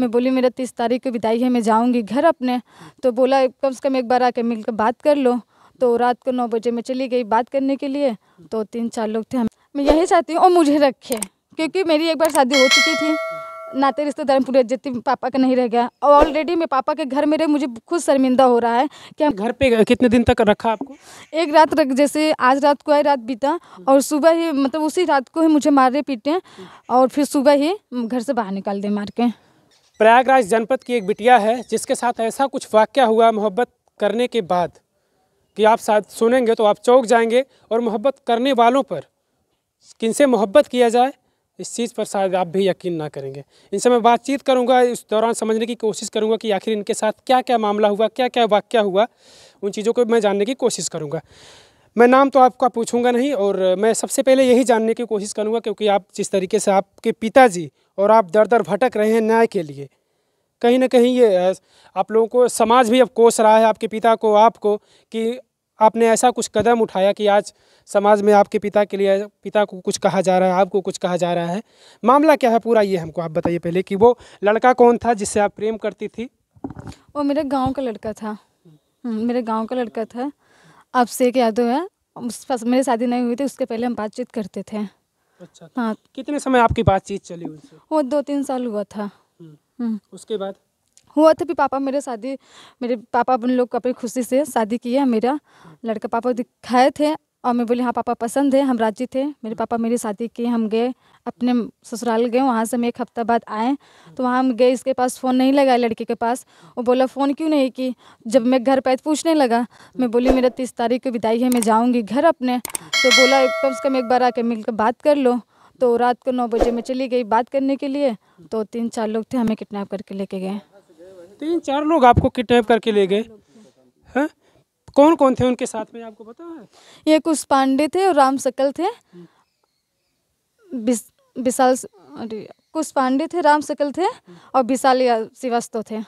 मैं बोली मेरा तीस तारीख को विदाई है मैं जाऊँगी घर अपने तो बोला कम से कम एक बार आके मिलकर बात कर लो तो रात को नौ बजे मैं चली गई बात करने के लिए तो तीन चार लोग थे हम मैं यही चाहती हूँ और मुझे रखे क्योंकि मेरी एक बार शादी हो चुकी थी नाते रिश्तेदार पूरे जितने पापा का नहीं रह गया और ऑलरेडी मैं पापा के घर में रहे मुझे खुद शर्मिंदा हो रहा है कि हम घर पे कितने दिन तक रखा आपको एक रात रख जैसे आज रात को आई रात बीता और सुबह ही मतलब उसी रात को ही मुझे मारे पीटे और फिर सुबह ही घर से बाहर निकाल दे मार के प्रयागराज जनपद की एक बिटिया है जिसके साथ ऐसा कुछ वाक्य हुआ मोहब्बत करने के बाद कि आप साथ सुनेंगे तो आप चौंक जाएंगे और मोहब्बत करने वालों पर किनसे मोहब्बत किया जाए इस चीज़ पर शायद आप भी यकीन ना करेंगे इनसे मैं बातचीत करूंगा इस दौरान समझने की कोशिश करूंगा कि आखिर इनके साथ क्या क्या मामला हुआ क्या क्या वाक्य हुआ उन चीज़ों को मैं जानने की कोशिश करूंगा मैं नाम तो आपका पूछूंगा नहीं और मैं सबसे पहले यही जानने की कोशिश करूंगा क्योंकि आप जिस तरीके से आपके पिताजी और आप दर दर भटक रहे हैं न्याय के लिए कहीं ना कहीं ये आप लोगों को समाज भी अब कोस रहा है आपके पिता को आपको कि आपने ऐसा कुछ कदम उठाया कि आज समाज में आपके पिता के लिए पिता को कुछ कहा जा रहा है आपको कुछ कहा जा रहा है मामला क्या है पूरा ये हमको आप बताइए पहले कि वो लड़का कौन था जिससे आप प्रेम करती थी वो मेरे गाँव का लड़का था हम्म, मेरे गाँव का लड़का था अब से यादव है मेरे मेरी शादी नहीं हुई थी उसके पहले हम बातचीत करते थे अच्छा हाँ कितने समय आपकी बातचीत चली उनसे वो दो तीन साल हुआ था हम्म। हम्म। उसके बाद हुआ था फिर पापा मेरे शादी मेरे पापा उन लोग अपनी खुशी से शादी किया मेरा हम्म। लड़का पापा दिखाए थे और मैं बोली हाँ पापा पसंद है हम राजी थे मेरे हम्म। पापा मेरी शादी की हम गए अपने ससुराल गए वहाँ से हम एक हफ्ता बाद आए तो वहाँ हम गए इसके पास फ़ोन नहीं लगाया लड़के के पास वो बोला फ़ोन क्यों नहीं की जब मैं घर पर पूछने लगा मैं बोली मेरा तीस तारीख की विदाई है मैं जाऊँगी घर अपने तो बोला कम से कम एक बार आके मिलकर बात कर लो तो रात को नौ बजे मैं चली गई बात करने के लिए तो तीन चार लोग थे हमें किडनैप करके लेके गए तीन चार लोग आपको किडनैप करके ले गए हैं हाँ? कौन कौन थे उनके साथ में आपको पता है ये कुछ पांडे थे और राम सकल थे बिस, विशाल कुछ पांडे थे राम सकल थे और विशाल श्रीवास्तव थे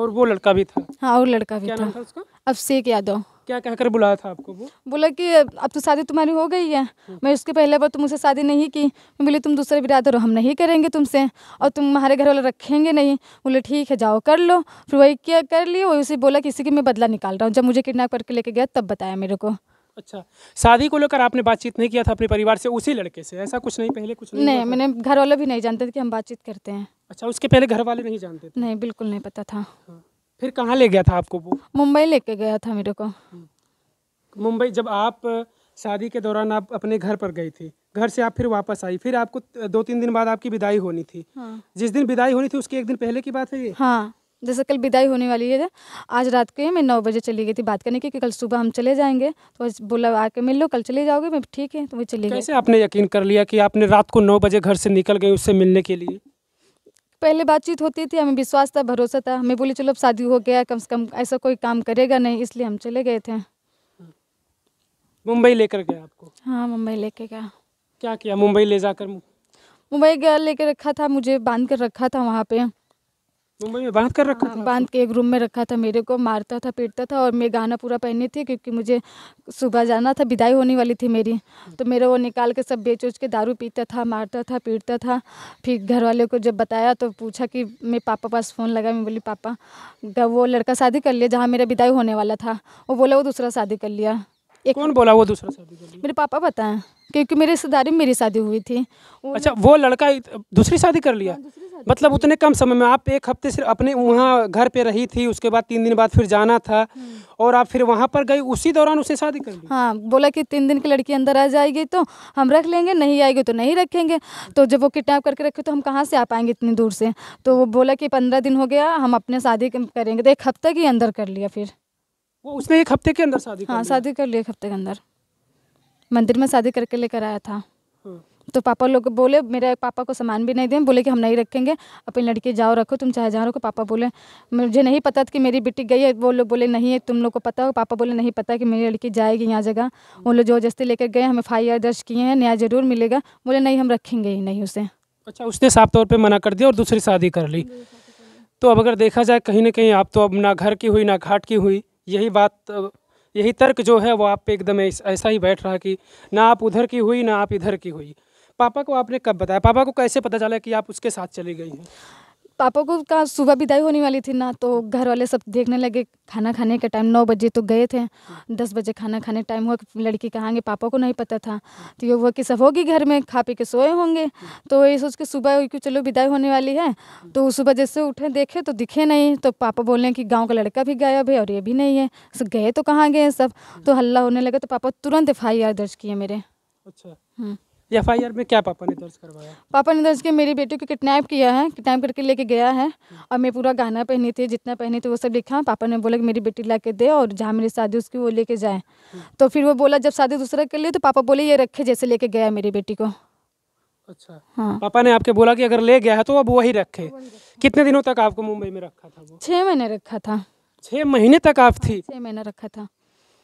और वो लड़का भी था हाँ और लड़का भी था, था अभिषेक यादव क्या कहकर बुलाया था आपको वो बोला कि अब तो शादी तुम्हारी हो गई है मैं उसके पहले बार तुम तो मुझसे शादी नहीं की मैं बोली तुम दूसरे बिरादर हो तो हम नहीं करेंगे तुमसे और तुम हमारे घर वाले रखेंगे नहीं बोले ठीक है जाओ कर लो फिर वही क्या कर लिए वही उसे बोला किसी इसी की मैं बदला निकाल रहा हूँ जब मुझे किडनैप करके लेके गया तब बताया मेरे को अच्छा शादी को लेकर आपने बातचीत नहीं किया था अपने परिवार से उसी लड़के से ऐसा कुछ नहीं पहले कुछ नहीं, नहीं मैंने घर वाले भी नहीं जानते थे कि हम बातचीत करते हैं अच्छा उसके पहले घर वाले नहीं जानते थे नहीं बिल्कुल नहीं पता था हाँ। फिर कहाँ ले गया था आपको वो मुंबई लेके गया था मेरे को हम्म। मुंबई जब आप शादी के दौरान आप अपने घर पर गई थी घर से आप फिर वापस आई फिर आपको दो तीन दिन बाद आपकी विदाई होनी थी हाँ। जिस दिन विदाई होनी थी उसके एक दिन पहले की बात है ये हाँ जैसे कल विदाई होने वाली है आज रात को मैं नौ बजे चली गई थी बात करने की कि कल सुबह हम चले जाएंगे तो बोला आके मिल लो कल चले जाओगे मैं ठीक है तो वो चली कैसे गई आपने यकीन कर लिया कि आपने रात को नौ बजे घर से निकल गई उससे मिलने के लिए पहले बातचीत होती थी हमें विश्वास था भरोसा था हमें बोली चलो अब शादी हो गया कम से कम ऐसा कोई काम करेगा नहीं इसलिए हम चले गए थे मुंबई लेकर गया आपको हाँ मुंबई लेके गया क्या किया मुंबई ले जाकर मुंबई गया लेकर रखा था मुझे बांध कर रखा था वहाँ पे मुंबई में बांध कर रखा हाँ, था बांध के एक रूम में रखा था मेरे को मारता था पीटता था और मैं गाना पूरा पहनी थी क्योंकि मुझे सुबह जाना था विदाई होने वाली थी मेरी तो मेरे वो निकाल के सब बेच उच के दारू पीता था मारता था पीटता था फिर घर वाले को जब बताया तो पूछा कि मैं पापा पास फ़ोन लगा मैं बोली पापा वो लड़का शादी कर लिया जहाँ मेरा विदाई होने वाला था वो बोला वो दूसरा शादी कर लिया एक कौन बोला वो दूसरा शादी कर ली मेरे पापा बताए क्योंकि मेरे रिश्तेदारी में मेरी शादी हुई थी अच्छा वो लड़का दूसरी शादी कर लिया हाँ, मतलब उतने कम समय में आप एक हफ्ते सिर्फ अपने वहाँ घर पे रही थी उसके बाद तीन दिन बाद फिर जाना था हम्म। और आप फिर वहाँ पर गई उसी दौरान उसे शादी कर हाँ बोला कि तीन दिन की लड़की अंदर आ जाएगी तो हम रख लेंगे नहीं आएगी तो नहीं रखेंगे तो जब वो किडनैप करके रखे तो हम कहाँ से आ पाएंगे इतनी दूर से तो वो बोला कि पंद्रह दिन हो गया हम अपने शादी करेंगे तो एक हफ्ते के अंदर कर लिया फिर वो उसने एक हफ्ते के अंदर शादी हाँ शादी कर ली एक हफ्ते के अंदर मंदिर में शादी करके लेकर आया था हाँ। तो पापा लोग बोले मेरे पापा को सामान भी नहीं दें बोले कि हम नहीं रखेंगे अपनी लड़की जाओ रखो तुम चाहे जाओ रखो पापा बोले मुझे नहीं पता था कि मेरी बेटी गई है वो लोग बोले नहीं है तुम लोग को पता हो पापा बोले नहीं पता कि मेरी लड़की जाएगी यहाँ जगह वो लोग जो लेकर गए हम एफ दर्ज किए हैं न्याय जरूर मिलेगा बोले नहीं हम रखेंगे ही नहीं उसे अच्छा उसने साफ तौर पर मना कर दिया और दूसरी शादी कर ली तो अब अगर देखा जाए कहीं ना कहीं आप तो अब ना घर की हुई ना घाट की हुई यही बात यही तर्क जो है वो आप पे एकदम ऐसा ही बैठ रहा कि ना आप उधर की हुई ना आप इधर की हुई पापा को आपने कब बताया पापा को कैसे पता चला कि आप उसके साथ चली गई हैं पापा को कहा सुबह विदाई होने वाली थी ना तो घर वाले सब देखने लगे खाना खाने का टाइम नौ बजे तो गए थे दस बजे खाना खाने टाइम हुआ लड़की कहाँगे पापा को नहीं पता था तो ये हुआ कि सब होगी घर में खा पी के सोए होंगे तो ये सोच के सुबह कि चलो विदाई होने वाली है तो उस सुबह जैसे उठे देखे तो दिखे नहीं तो पापा बोल रहे हैं कि गाँव का लड़का भी गायब है और ये भी नहीं है सब गए तो कहाँ गए सब तो हल्ला होने लगा तो पापा तुरंत एफ दर्ज किए मेरे अच्छा हम्म। एफ आई में क्या पापा ने दर्ज करवाया पापा ने दर्ज किया मेरी बेटी को किडनैप किया है किडनैप करके लेके गया है हम्म। और मैं पूरा गहना पहनी थी जितना पहनी थी वो सब लिखा पापा ने बोला कि मेरी बेटी ला के दे और जहाँ मेरी शादी उसकी वो लेके जाए हम्म। तो फिर वो बोला जब शादी दूसरा के लिए तो पापा बोले ये रखे जैसे लेके गया मेरी बेटी को अच्छा हाँ पापा ने आपके बोला कि अगर ले गया है तो अब वही रखे कितने दिनों तक आपको मुंबई में रखा था वो छः महीने रखा था छः महीने तक आप थी छः महीना रखा था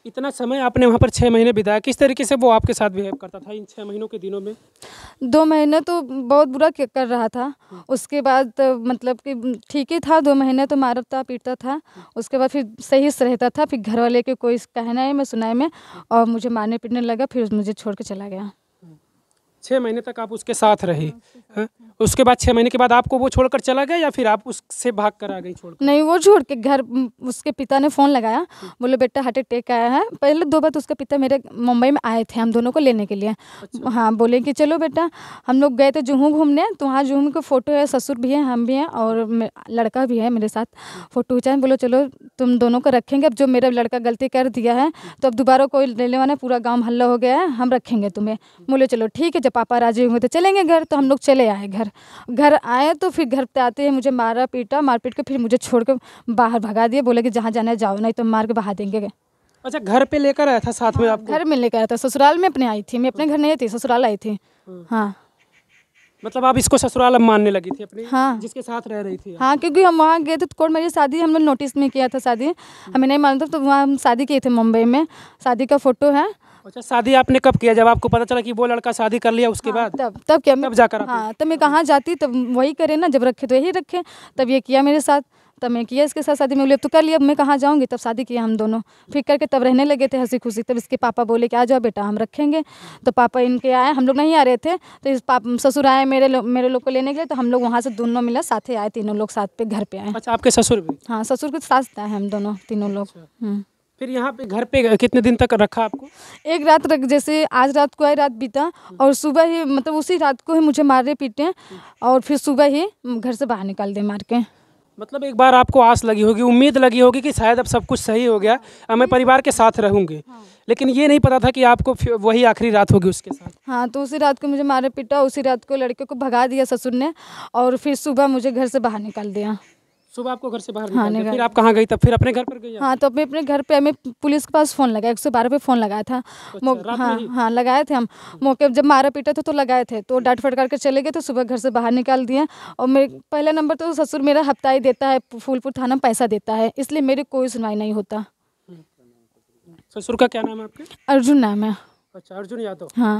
इतना समय आपने वहाँ पर छः महीने बिताया किस तरीके से वो आपके साथ बिहेव करता था इन छः महीनों के दिनों में दो महीने तो बहुत बुरा कर रहा था उसके बाद तो मतलब कि ठीक ही था दो महीने तो मारता पीटता था उसके बाद फिर सही से रहता था फिर घर वाले के कोई कहना है मैं सुनाए में और मुझे मारने पीटने लगा फिर मुझे छोड़ के चला गया छः महीने तक आप उसके साथ रहे हाँ, हाँ? उसके बाद छः महीने के बाद आपको वो छोड़कर चला गया या फिर आप उससे भाग कर आ गई छोड़ नहीं वो छोड़ के घर उसके पिता ने फ़ोन लगाया बोले बेटा हार्ट अटैक आया है पहले दो बार तो उसके पिता मेरे मुंबई में आए थे हम दोनों को लेने के लिए अच्छा। हाँ बोले कि चलो बेटा हम लोग गए थे जूहू घूमने तो वहाँ जुहू के फ़ोटो है ससुर भी हैं हम भी हैं और लड़का भी है मेरे साथ फ़ोटो खिंचाए बोलो चलो तुम दोनों को रखेंगे अब जो मेरा लड़का गलती कर दिया है तो अब दोबारा कोई लेने वाला पूरा गाँव हल्ला हो गया है हम रखेंगे तुम्हें बोले चलो ठीक है जब पापा राजी हुए तो चलेंगे घर तो हम लोग चले आए घर घर आए तो फिर घर पे आते हैं मुझे मारा पीटा मार पीट के फिर मुझे छोड़ के बाहर भगा दिए बोले कि जहाँ जाना है जाओ नहीं तो मार के बहा देंगे अच्छा घर पे लेकर आया था साथ में हाँ, आप घर में लेकर आया था ससुराल में अपने आई थी मैं अपने घर नहीं थी ससुराल आई थी हाँ, हाँ। मतलब आप इसको ससुराल मानने लगी थी अपनी हाँ जिसके साथ रह रही थी हाँ क्योंकि हम वहाँ गए थे तो कोर्ट मेरी शादी हम लोग नोटिस में किया था शादी हमें नहीं मालूम था तो वहाँ हम शादी किए थे मुंबई में शादी का फोटो है अच्छा शादी आपने कब किया जब आपको पता चला कि वो लड़का शादी कर लिया उसके हाँ, बाद तब तब क्या तब जाकर हाँ तब मैं कहाँ जाती तब वही करे ना जब रखे तो यही रखे तब ये किया मेरे साथ तब मैं किया इसके साथ शादी में बोले तो कर लिया मैं कहाँ जाऊँगी तब शादी किया हम दोनों फिर करके तब रहने लगे थे हंसी खुशी तब इसके पापा बोले कि आ जाओ बेटा हम रखेंगे तो पापा इनके आए हम लोग नहीं आ रहे थे तो इस पाप ससुर आए मेरे लोग मेरे लोग को लेने के लिए तो हम लोग वहाँ से दोनों मिला साथ ही आए तीनों लोग साथ पे घर पे आए अच्छा आपके ससुर भी हाँ ससुर के साथ आए हम दोनों तीनों लोग अच्छा। हम्म। फिर यहाँ पे घर पे कितने दिन तक रखा आपको एक रात रख जैसे आज रात को आई रात बीता और सुबह ही मतलब उसी रात को ही मुझे मारे पीटे और फिर सुबह ही घर से बाहर निकाल दे मार के मतलब एक बार आपको आस लगी होगी उम्मीद लगी होगी कि शायद अब सब कुछ सही हो गया अब मैं परिवार के साथ रहूँगी हाँ। लेकिन ये नहीं पता था कि आपको वही आखिरी रात होगी उसके साथ हाँ तो उसी रात को मुझे मारे पीटा उसी रात को लड़के को भगा दिया ससुर ने और फिर सुबह मुझे घर से बाहर निकाल दिया सुबह आपको घर से बाहर हाँ, निकाल फिर आप कहाँ गई तब फिर अपने घर पर गई हाँ तो अपने अपने घर पे हमें पुलिस के पास फ़ोन लगाया एक सौ बारह पे फ़ोन लगाया था अच्छा, हाँ हाँ लगाए थे हम मौके जब मारा पीटा था तो लगाए थे तो अच्छा। डांट फट करके चले गए तो सुबह घर से बाहर निकाल दिए और मेरे पहला नंबर तो ससुर मेरा हफ्ता ही देता है फूलपुर थाना पैसा देता है इसलिए मेरी कोई सुनवाई नहीं होता ससुर का क्या नाम है आपके अर्जुन नाम है अच्छा अर्जुन यादव हाँ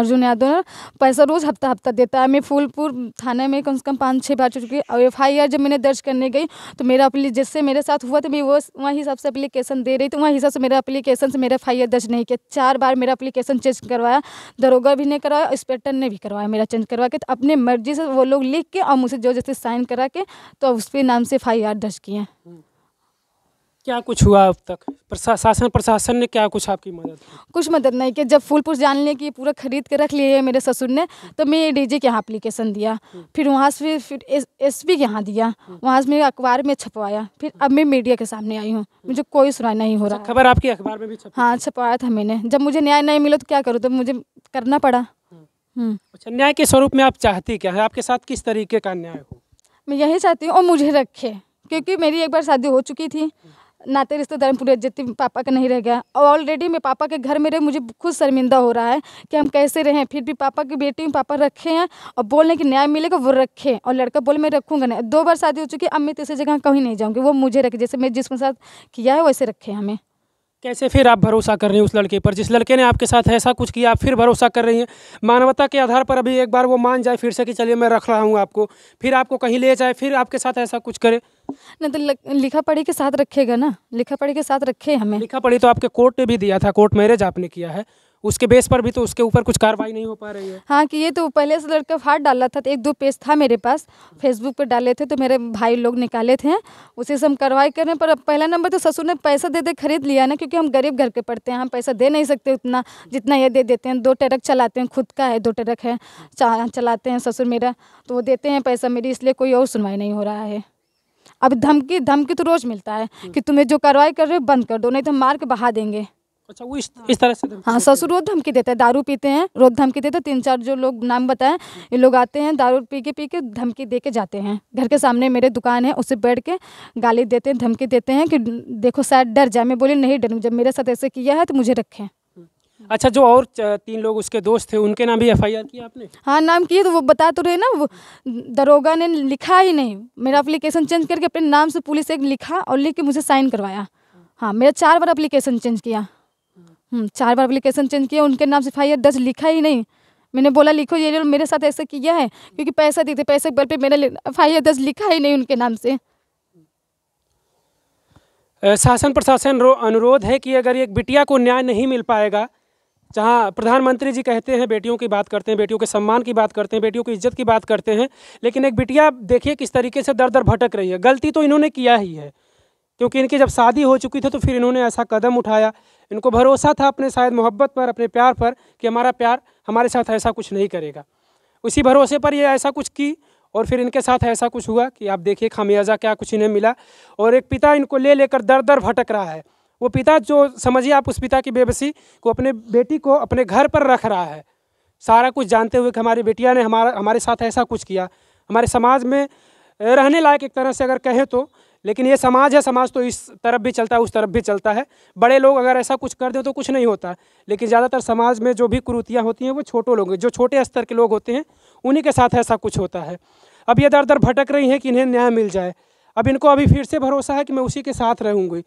अर्जुन यादव पैसा रोज़ हफ्ता हफ्ता देता है मैं फूलपुर थाने में कम से कम पाँच छः बार चुकी और एफ आई आर जब मैंने दर्ज करने गई तो मेरा अपली जिससे मेरे साथ हुआ तो मैं वो वहीं हिसाब से अप्लीकेशन दे रही थी वहीं हिसाब से मेरा अप्लीकेशन से मेरा एफ आई आर दर्ज नहीं किया चार बार मेरा अप्लीकेशन चेंज करवाया दरोगा भी ने करवाया इंस्पेक्टर ने भी करवाया मेरा चेंज करवा के तो अपने मर्जी से वो लोग लिख के और मुझसे जो जैसे साइन करा के तो उस पर नाम से एफ आई आर दर्ज किए क्या कुछ हुआ अब तक प्रशासन प्रशासन ने क्या कुछ आपकी मदद कुछ मदद नहीं कि जब फूलपुर जान लिया कि पूरा खरीद के रख लिए मेरे ससुर ने तो मैं डीजी के यहाँ अप्लीकेशन दिया हम्म। फिर वहाँ से फिर एस पी के यहाँ दिया हम्म। वहाँ से मेरे अखबार में छपवाया फिर अब मैं मीडिया के सामने आई हूँ हम्म। मुझे कोई सुनाई नहीं हो अच्छा, रहा खबर आपकी अखबार में भी हाँ छपवाया था मैंने जब मुझे न्याय नहीं मिला तो क्या करूँ तो मुझे करना पड़ा अच्छा न्याय के स्वरूप में आप चाहती क्या है आपके साथ किस तरीके का न्याय हो मैं यही चाहती हूँ और मुझे रखे क्योंकि मेरी एक बार शादी हो चुकी थी नाते रिश्तेदार में पूरे जितने पापा का नहीं रह गया और ऑलरेडी मैं पापा के घर में रहे मुझे खुद शर्मिंदा हो रहा है कि हम कैसे रहें फिर भी पापा की बेटी में पापा रखे हैं और बोलने की न्याय मिलेगा वो रखें और लड़का बोले मैं रखूँगा नहीं दो बार शादी हो चुकी है अब मैं तीसरी जगह कहीं नहीं जाऊँगी वो मुझे रखे जैसे मैं जिसके साथ किया है वैसे रखे हमें कैसे फिर आप भरोसा कर रहे हैं उस लड़के पर जिस लड़के ने आपके साथ ऐसा कुछ किया आप फिर भरोसा कर रही हैं मानवता के आधार पर अभी एक बार वो मान जाए फिर से कि चलिए मैं रख रहा हूँ आपको फिर आपको कहीं ले जाए फिर आपके साथ ऐसा कुछ करे नहीं तो लिखा पढ़ी के साथ रखेगा ना लिखा पढ़ी के साथ रखे हमें लिखा पढ़ी तो आपके कोर्ट ने भी दिया था कोर्ट मैरिज आपने किया है उसके बेस पर भी तो उसके ऊपर कुछ कार्रवाई नहीं हो पा रही है हाँ कि ये तो पहले से लड़का फाट डाला था तो एक दो पेज था मेरे पास फेसबुक पर डाले थे तो मेरे भाई लोग निकाले थे उसी से हम कार्रवाई कर रहे हैं पर पहला नंबर तो ससुर ने पैसा दे दे खरीद लिया ना क्योंकि हम गरीब घर के पड़ते हैं हम पैसा दे नहीं सकते उतना जितना ये दे देते हैं दो ट्रक चलाते हैं खुद का है दो ट्रक है चलाते हैं ससुर मेरा तो वो देते हैं पैसा मेरी इसलिए कोई और सुनवाई नहीं हो रहा है अब धमकी धमकी तो रोज़ मिलता है कि तुम्हें जो कार्रवाई कर रहे हो बंद कर दो नहीं तो हम मार के बहा देंगे अच्छा वो इस हाँ। इस तरह से तो- हाँ ससुर रोज धमकी देते हैं दारू पीते हैं रोज धमकी देते हैं तीन चार जो लोग नाम बताएं ये लोग आते हैं दारू पी के पी के धमकी दे के जाते हैं घर के सामने मेरे दुकान है उसे बैठ के गाली देते हैं धमकी देते हैं कि देखो शायद डर जाए मैं बोली नहीं डरूँ जब मेरे साथ ऐसे किया है तो मुझे रखें अच्छा जो और तीन लोग उसके दोस्त थे उनके नाम भी एफ आई आर किया आपने हाँ नाम किए तो वो बता तो रहे ना वो दरोगा ने लिखा ही नहीं मेरा अप्लीकेशन चेंज करके अपने नाम से पुलिस एक लिखा और लिख के मुझे साइन करवाया हाँ मेरा चार बार अप्लीकेशन चेंज किया हम्म, चार बार अप्लीकेशन चेंज किया उनके नाम एफ आई दर्ज लिखा ही नहीं मैंने बोला लिखो ये लोग मेरे साथ ऐसा किया है क्योंकि पैसा देते पैसे बल पर मैंने एफ आई दर्ज लिखा ही नहीं उनके नाम से शासन प्रशासन अनुरोध है कि अगर एक बिटिया को न्याय नहीं मिल पाएगा जहाँ प्रधानमंत्री जी कहते हैं बेटियों की बात करते हैं बेटियों के सम्मान की बात करते हैं बेटियों की इज्जत की बात करते हैं लेकिन एक बिटिया देखिए किस तरीके से दर दर भटक रही है गलती तो इन्होंने किया ही है क्योंकि इनकी जब शादी हो चुकी थी तो फिर इन्होंने ऐसा कदम उठाया इनको भरोसा था अपने शायद मोहब्बत पर अपने प्यार पर कि हमारा प्यार हमारे साथ ऐसा कुछ नहीं करेगा उसी भरोसे पर ये ऐसा कुछ की और फिर इनके साथ ऐसा कुछ हुआ कि आप देखिए खामियाजा क्या कुछ इन्हें मिला और एक पिता इनको ले लेकर दर दर भटक रहा है वो पिता जो समझिए आप उस पिता की बेबसी को अपने बेटी को अपने घर पर रख रहा है सारा कुछ जानते हुए कि हमारी बेटिया ने हमारा हमारे साथ ऐसा कुछ किया हमारे समाज में रहने लायक एक तरह से अगर कहें तो लेकिन ये समाज है समाज तो इस तरफ भी चलता है उस तरफ भी चलता है बड़े लोग अगर ऐसा कुछ कर दें तो कुछ नहीं होता लेकिन ज़्यादातर समाज में जो भी कुरूतियाँ होती हैं वो छोटे लोग जो छोटे स्तर के लोग होते हैं उन्हीं के साथ ऐसा कुछ होता है अब ये दर दर भटक रही हैं कि इन्हें न्याय मिल जाए अब इनको अभी फिर से भरोसा है कि मैं उसी के साथ रहूँगी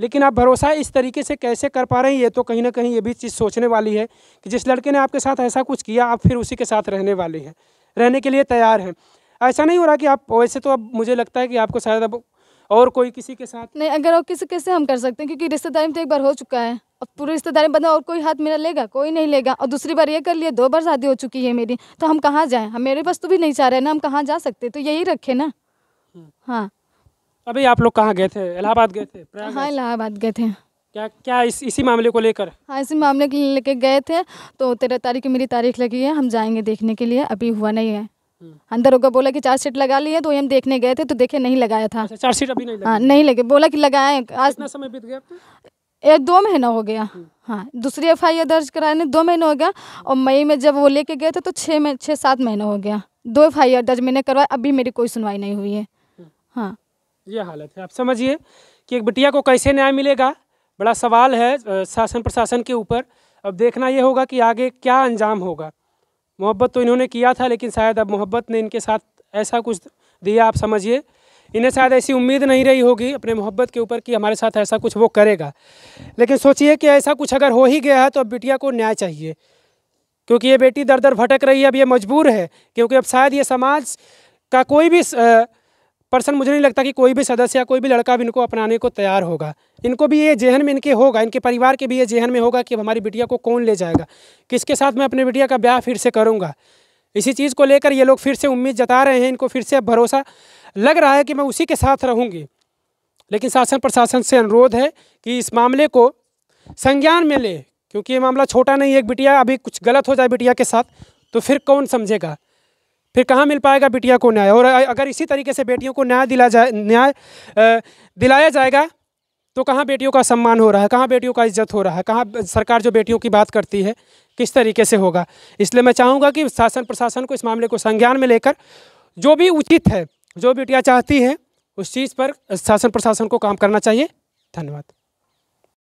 लेकिन आप भरोसा इस तरीके से कैसे कर पा रहे हैं ये तो कहीं ना कहीं ये भी चीज़ सोचने वाली है कि जिस लड़के ने आपके साथ ऐसा कुछ किया आप फिर उसी के साथ रहने वाले हैं रहने के लिए तैयार हैं ऐसा नहीं हो रहा कि आप वैसे तो अब मुझे लगता है कि आपको शायद अब और कोई किसी के साथ नहीं अगर और किसी कैसे हम कर सकते हैं क्योंकि रिश्तेदारी में तो एक बार हो चुका है अब पूरी रिश्तेदारी बंदा और कोई हाथ मेरा लेगा कोई नहीं लेगा और दूसरी बार ये कर लिया दो बार शादी हो चुकी है मेरी तो हम कहाँ जाए हम मेरे पास तो भी नहीं चाह रहे ना हम कहाँ जा सकते तो यही रखे ना हम्म। हाँ अभी आप लोग कहाँ गए थे इलाहाबाद गए थे हाँ इलाहाबाद गए थे क्या क्या इस इसी मामले को लेकर हाँ इसी मामले को लेके गए थे तो तेरह तारीख की मेरी तारीख लगी है हम जाएंगे देखने के लिए अभी हुआ नहीं है अंदर होगा बोला कि चार सीट लगा ली है तो हम देखने गए थे तो देखे नहीं लगाया था अच्छा, चार सीट अभी नहीं हाँ नहीं लगे बोला कि लगाए आज कितना समय बीत गया एक दो महीना हो गया हाँ दूसरी एफ आई आर दर्ज कराने दो महीना हो गया और मई में जब वो लेके गए थे तो छः में छः सात महीना हो गया दो एफ आई आर दर्ज मैंने करवाया अभी मेरी कोई सुनवाई नहीं हुई है हाँ ये हालत है आप समझिए कि एक बिटिया को कैसे न्याय मिलेगा बड़ा सवाल है शासन प्रशासन के ऊपर अब देखना ये होगा कि आगे क्या अंजाम होगा मोहब्बत तो इन्होंने किया था लेकिन शायद अब मोहब्बत ने इनके साथ ऐसा कुछ दिया आप समझिए इन्हें शायद ऐसी उम्मीद नहीं रही होगी अपने मोहब्बत के ऊपर कि हमारे साथ ऐसा कुछ वो करेगा लेकिन सोचिए कि ऐसा कुछ अगर हो ही गया है तो अब बिटिया को न्याय चाहिए क्योंकि ये बेटी दर दर भटक रही है अब ये मजबूर है क्योंकि अब शायद ये समाज का कोई भी आ, पर्सन मुझे नहीं लगता कि कोई भी सदस्य या कोई भी लड़का भी इनको अपनाने को तैयार होगा इनको भी ये जेहन में इनके होगा इनके परिवार के भी ये जेहन में होगा कि हमारी बिटिया को कौन ले जाएगा किसके साथ मैं अपने बिटिया का ब्याह फिर से करूँगा इसी चीज़ को लेकर ये लोग फिर से उम्मीद जता रहे हैं इनको फिर से भरोसा लग रहा है कि मैं उसी के साथ रहूँगी लेकिन शासन प्रशासन से अनुरोध है कि इस मामले को संज्ञान में ले क्योंकि ये मामला छोटा नहीं है एक बिटिया अभी कुछ गलत हो जाए बिटिया के साथ तो फिर कौन समझेगा फिर कहाँ मिल पाएगा बेटिया को न्याय और अगर इसी तरीके से बेटियों को न्याय दिला जाए न्याय दिलाया जाएगा तो कहाँ बेटियों का सम्मान हो रहा है कहाँ बेटियों का इज्जत हो रहा है कहाँ सरकार जो बेटियों की बात करती है किस तरीके से होगा इसलिए मैं चाहूँगा कि शासन प्रशासन को इस मामले को संज्ञान में लेकर जो भी उचित है जो बेटियाँ चाहती हैं उस चीज़ पर शासन प्रशासन को काम करना चाहिए धन्यवाद